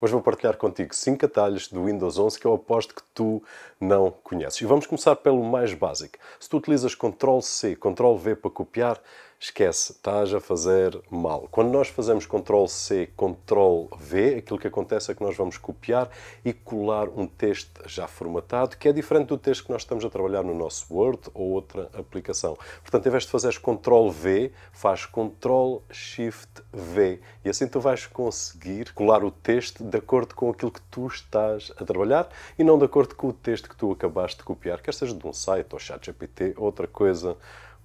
Hoje vou partilhar contigo 5 atalhos do Windows 11 que eu é aposto que tu não conheces. E vamos começar pelo mais básico. Se tu utilizas Ctrl-C, Ctrl-V para copiar, esquece, estás a fazer mal. Quando nós fazemos Ctrl-C, Ctrl-V, aquilo que acontece é que nós vamos copiar e colar um texto já formatado, que é diferente do texto que nós estamos a trabalhar no nosso Word ou outra aplicação. Portanto, em vez de fazeres Ctrl-V, faz Ctrl-Shift-V e assim tu vais conseguir colar o texto de acordo com aquilo que tu estás a trabalhar e não de acordo com o texto que tu acabaste de copiar, quer seja de um site ou ChatGPT, outra coisa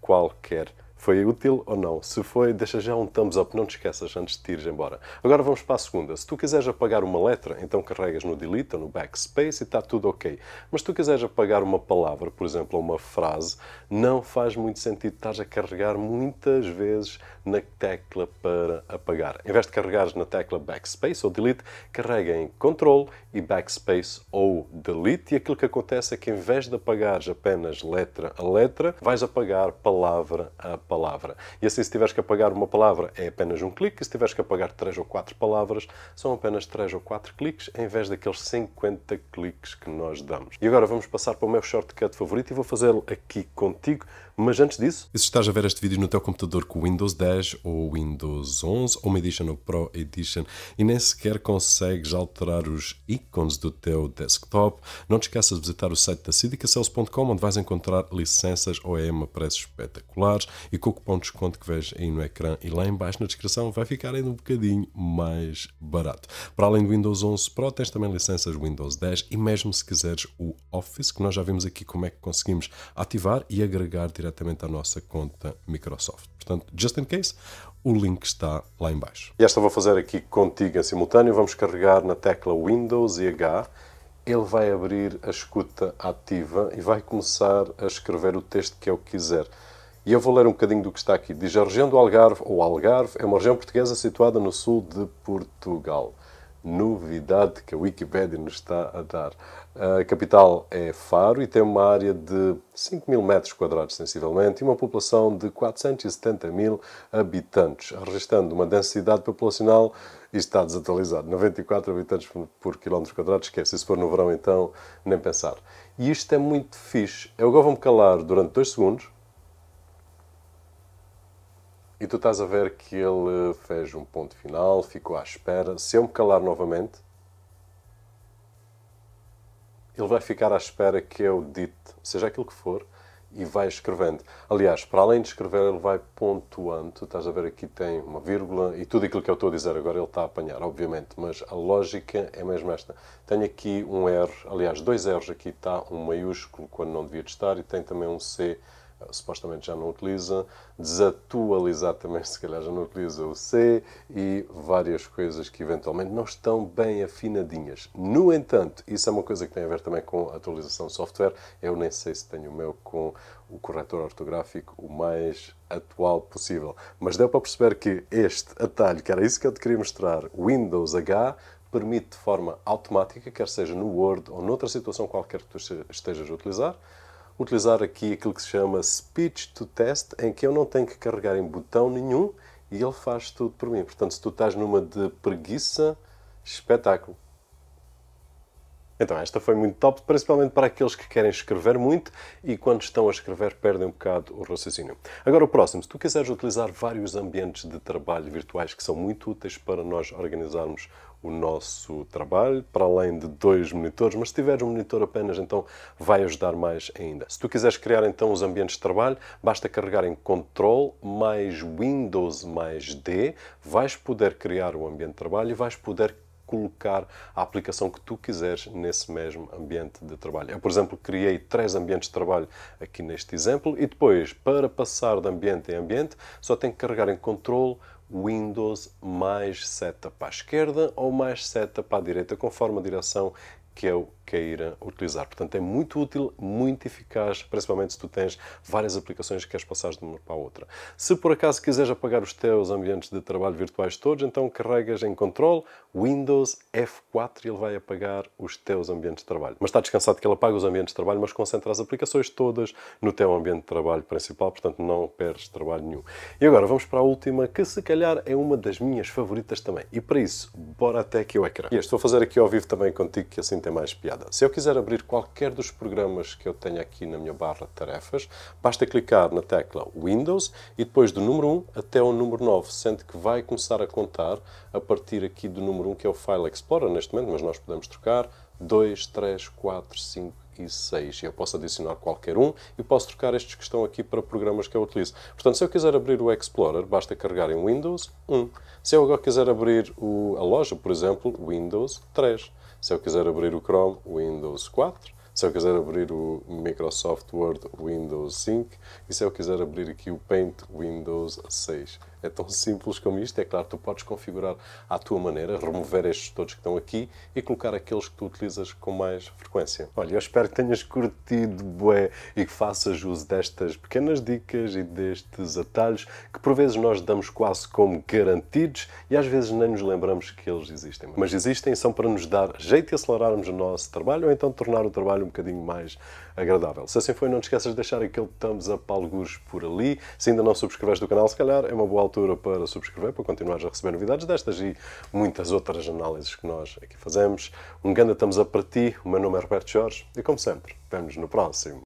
qualquer. Foi útil ou não? Se foi, deixa já um thumbs up, não te esqueças antes de ires embora. Agora vamos para a segunda. Se tu quiseres apagar uma letra, então carregas no delete ou no backspace e está tudo ok. Mas se tu quiseres apagar uma palavra, por exemplo, uma frase, não faz muito sentido estar a carregar muitas vezes na tecla para apagar. Em vez de carregares na tecla backspace ou delete, carrega em control e backspace ou delete e aquilo que acontece é que em vez de apagares apenas letra a letra, vais apagar palavra a palavra palavra. E assim, se tiveres que apagar uma palavra, é apenas um clique, e se tiveres que apagar três ou quatro palavras, são apenas três ou quatro cliques, em vez daqueles 50 cliques que nós damos. E agora vamos passar para o meu shortcut favorito e vou fazê-lo aqui contigo mas antes disso... E se estás a ver este vídeo no teu computador com Windows 10 ou Windows 11 ou uma Edition ou Pro Edition e nem sequer consegues alterar os ícones do teu desktop, não te esqueças de visitar o site da sidicacels.com onde vais encontrar licenças OEM a preços espetaculares e com o cupom de desconto que vês aí no ecrã e lá embaixo na descrição vai ficar ainda um bocadinho mais barato. Para além do Windows 11 Pro, tens também licenças Windows 10 e mesmo se quiseres o Office, que nós já vimos aqui como é que conseguimos ativar e agregar diretamente à nossa conta Microsoft. Portanto, just in case, o link está lá embaixo. E esta vou fazer aqui contigo em simultâneo. Vamos carregar na tecla Windows e H. Ele vai abrir a escuta ativa e vai começar a escrever o texto que eu quiser. E eu vou ler um bocadinho do que está aqui. Diz a região do Algarve, ou Algarve, é uma região portuguesa situada no sul de Portugal. Novidade que a Wikipedia nos está a dar. A capital é Faro e tem uma área de 5 mil metros quadrados, sensivelmente, e uma população de 470 mil habitantes, registrando uma densidade populacional, isto está desatualizado, 94 habitantes por quilómetro quadrado, esquece, se for no verão então, nem pensar. E isto é muito fixe. É eu agora vou-me calar durante dois segundos, e tu estás a ver que ele eh, fez um ponto final, ficou à espera. Se eu me calar novamente, ele vai ficar à espera que eu dite, seja aquilo que for, e vai escrevendo. Aliás, para além de escrever, ele vai pontuando. Tu estás a ver aqui tem uma vírgula e tudo aquilo que eu estou a dizer agora ele está a apanhar, obviamente, mas a lógica é mesmo esta. Tenho aqui um R, aliás, dois R's aqui está, um maiúsculo quando não devia estar e tem também um C eh, supostamente já não utiliza, desatualizado também, se calhar já não utiliza o C e várias coisas que eventualmente não estão bem afinadinhas. No entanto, isso é uma coisa que tem a ver também com a atualização de software. Eu nem sei se tenho o meu com o corretor ortográfico o mais atual possível, mas deu para perceber que este atalho, que era isso que eu te queria mostrar, Windows H, permite de forma automática, quer seja no Word ou noutra situação qualquer que tu estejas a utilizar, utilizar aqui aquilo que se chama Speech to Test, em que eu não tenho que carregar em botão nenhum e ele faz tudo por mim. Portanto, se tu estás numa de preguiça, espetáculo. Então, esta foi muito top, principalmente para aqueles que querem escrever muito e quando estão a escrever perdem um bocado o raciocínio. Agora, o próximo. Se tu quiseres utilizar vários ambientes de trabalho virtuais que são muito úteis para nós organizarmos o nosso trabalho, para além de dois monitores, mas se tiveres um monitor apenas, então vai ajudar mais ainda. Se tu quiseres criar então os ambientes de trabalho, basta carregar em Ctrl mais Windows mais D, vais poder criar o ambiente de trabalho e vais poder colocar a aplicação que tu quiseres nesse mesmo ambiente de trabalho. Eu, por exemplo, criei três ambientes de trabalho aqui neste exemplo e depois, para passar de ambiente em ambiente, só tenho que carregar em Ctrl Windows mais seta para a esquerda ou mais seta para a direita, conforme a direção que eu queira utilizar. Portanto, é muito útil, muito eficaz, principalmente se tu tens várias aplicações que queres passar de uma para a outra. Se por acaso quiseres apagar os teus ambientes de trabalho virtuais todos, então carregas em Control, Windows, F4 e ele vai apagar os teus ambientes de trabalho. Mas está descansado que ele apaga os ambientes de trabalho, mas concentra as aplicações todas no teu ambiente de trabalho principal, portanto não perdes trabalho nenhum. E agora vamos para a última, que se calhar é uma das minhas favoritas também. E para isso, bora até aqui o ecrã. E a fazer aqui ao vivo também contigo, que assim tem mais piada. Se eu quiser abrir qualquer dos programas que eu tenho aqui na minha barra de tarefas, basta clicar na tecla Windows e depois do número 1 até o número 9, sendo que vai começar a contar a partir aqui do número 1, que é o File Explorer neste momento, mas nós podemos trocar 2, 3, 4, 5, e 6. Eu posso adicionar qualquer um e posso trocar estes que estão aqui para programas que eu utilizo. Portanto, se eu quiser abrir o Explorer, basta carregar em Windows 1. Se eu agora quiser abrir o, a loja, por exemplo, Windows 3. Se eu quiser abrir o Chrome, Windows 4, se eu quiser abrir o Microsoft Word Windows 5 e se eu quiser abrir aqui o Paint Windows 6. É tão simples como isto. É claro, tu podes configurar à tua maneira, remover estes todos que estão aqui e colocar aqueles que tu utilizas com mais frequência. Olha, eu espero que tenhas curtido, bué, e que faças uso destas pequenas dicas e destes atalhos que por vezes nós damos quase como garantidos e às vezes nem nos lembramos que eles existem. Mas existem e são para nos dar jeito e acelerarmos o nosso trabalho ou então tornar o trabalho um bocadinho mais agradável. Se assim foi, não te esqueças de deixar aquele thumbs up algures por ali. Se ainda não subscreves do canal, se calhar é uma boa altura para subscrever, para continuares a receber novidades destas e muitas outras análises que nós aqui fazemos. Um grande thumbs up para ti. O meu nome é Roberto Jorge e, como sempre, vemos no próximo.